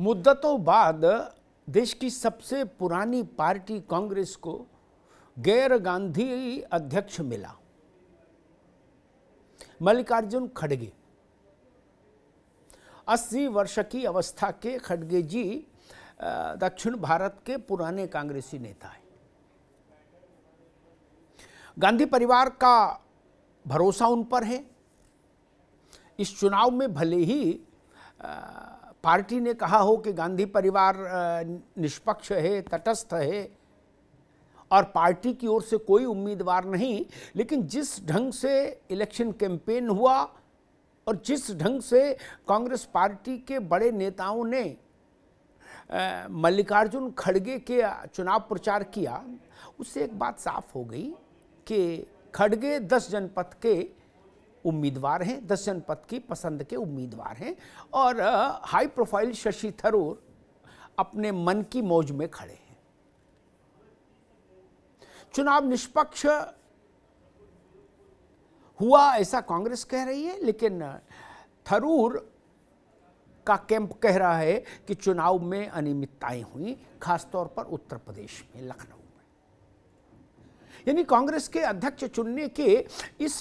मुद्दतों बाद देश की सबसे पुरानी पार्टी कांग्रेस को गैर गांधी अध्यक्ष मिला मल्लिकार्जुन खड़गे 80 वर्ष की अवस्था के खड़गे जी दक्षिण भारत के पुराने कांग्रेसी नेता हैं गांधी परिवार का भरोसा उन पर है इस चुनाव में भले ही आ, पार्टी ने कहा हो कि गांधी परिवार निष्पक्ष है तटस्थ है और पार्टी की ओर से कोई उम्मीदवार नहीं लेकिन जिस ढंग से इलेक्शन कैंपेन हुआ और जिस ढंग से कांग्रेस पार्टी के बड़े नेताओं ने मल्लिकार्जुन खड़गे के चुनाव प्रचार किया उससे एक बात साफ हो गई कि खड़गे दस जनपद के उम्मीदवार हैं दस जनपद की पसंद के उम्मीदवार हैं और हाई प्रोफाइल शशि थरूर अपने मन की मौज में खड़े हैं चुनाव निष्पक्ष हुआ ऐसा कांग्रेस कह रही है लेकिन थरूर का कैंप कह रहा है कि चुनाव में अनियमितताएं हुई खासतौर पर उत्तर प्रदेश में लखनऊ यानी कांग्रेस के अध्यक्ष चुनने के इस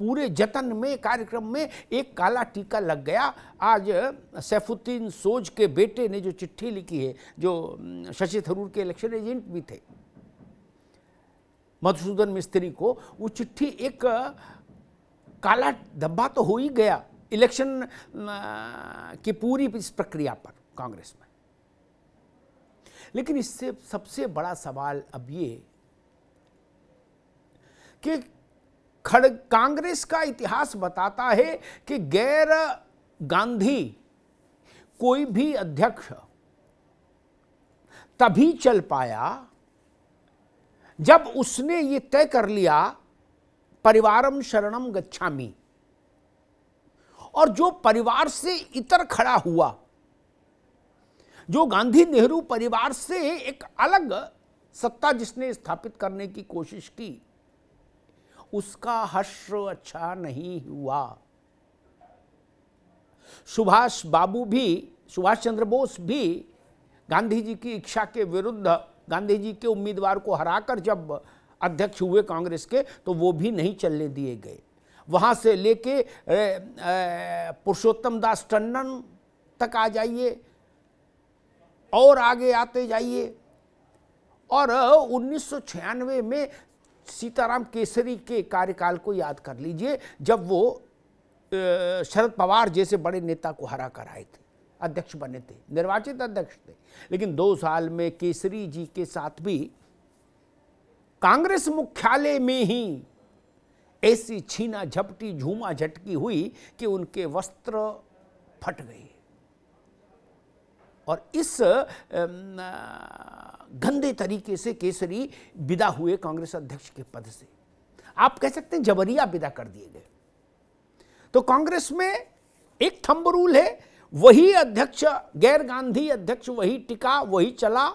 पूरे जतन में कार्यक्रम में एक काला टीका लग गया आज सैफुद्दीन सोज के बेटे ने जो चिट्ठी लिखी है जो शशि थरूर के इलेक्शन एजेंट भी थे मधुसूदन मिस्त्री को वो चिट्ठी एक काला धब्बा तो हो ही गया इलेक्शन की पूरी इस प्रक्रिया पर कांग्रेस में लेकिन इससे सबसे बड़ा सवाल अब ये कि खड़ कांग्रेस का इतिहास बताता है कि गैर गांधी कोई भी अध्यक्ष तभी चल पाया जब उसने ये तय कर लिया परिवारम शरणम गच्छामी और जो परिवार से इतर खड़ा हुआ जो गांधी नेहरू परिवार से एक अलग सत्ता जिसने स्थापित करने की कोशिश की उसका हर्ष अच्छा नहीं हुआ सुभाष बाबू भी सुभाष चंद्र बोस भी गांधी जी की इच्छा के विरुद्ध गांधी जी के उम्मीदवार को हराकर जब अध्यक्ष हुए कांग्रेस के तो वो भी नहीं चलने दिए गए वहाँ से लेके पुरुषोत्तम दास टंडन तक आ जाइए और आगे आते जाइए और 1996 में सीताराम केसरी के कार्यकाल को याद कर लीजिए जब वो शरद पवार जैसे बड़े नेता को हरा कर आए थे अध्यक्ष बने थे निर्वाचित अध्यक्ष थे लेकिन दो साल में केसरी जी के साथ भी कांग्रेस मुख्यालय में ही ऐसी छीना झपटी झूमा झटकी हुई कि उनके वस्त्र फट गए और इस गंदे तरीके से केसरी विदा हुए कांग्रेस अध्यक्ष के पद से आप कह सकते हैं जबरिया विदा कर दिए गए तो कांग्रेस में एक थंब रूल है वही अध्यक्ष गैर गांधी अध्यक्ष वही टिका वही चला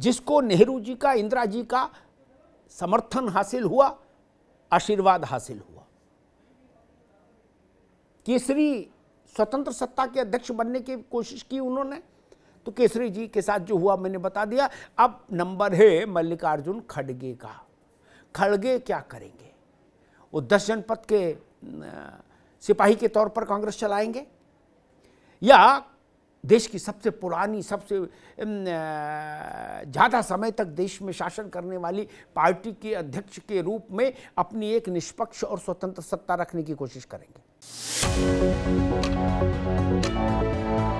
जिसको नेहरू जी का इंदिरा जी का समर्थन हासिल हुआ आशीर्वाद हासिल हुआ केसरी स्वतंत्र सत्ता के अध्यक्ष बनने की कोशिश की उन्होंने तो केसरी जी के साथ जो हुआ मैंने बता दिया अब नंबर है मल्लिकार्जुन खड़गे का खड़गे क्या करेंगे वो दस जनपद के सिपाही के तौर पर कांग्रेस चलाएंगे या देश की सबसे पुरानी सबसे ज़्यादा समय तक देश में शासन करने वाली पार्टी के अध्यक्ष के रूप में अपनी एक निष्पक्ष और स्वतंत्र सत्ता रखने की कोशिश करेंगे Thank you.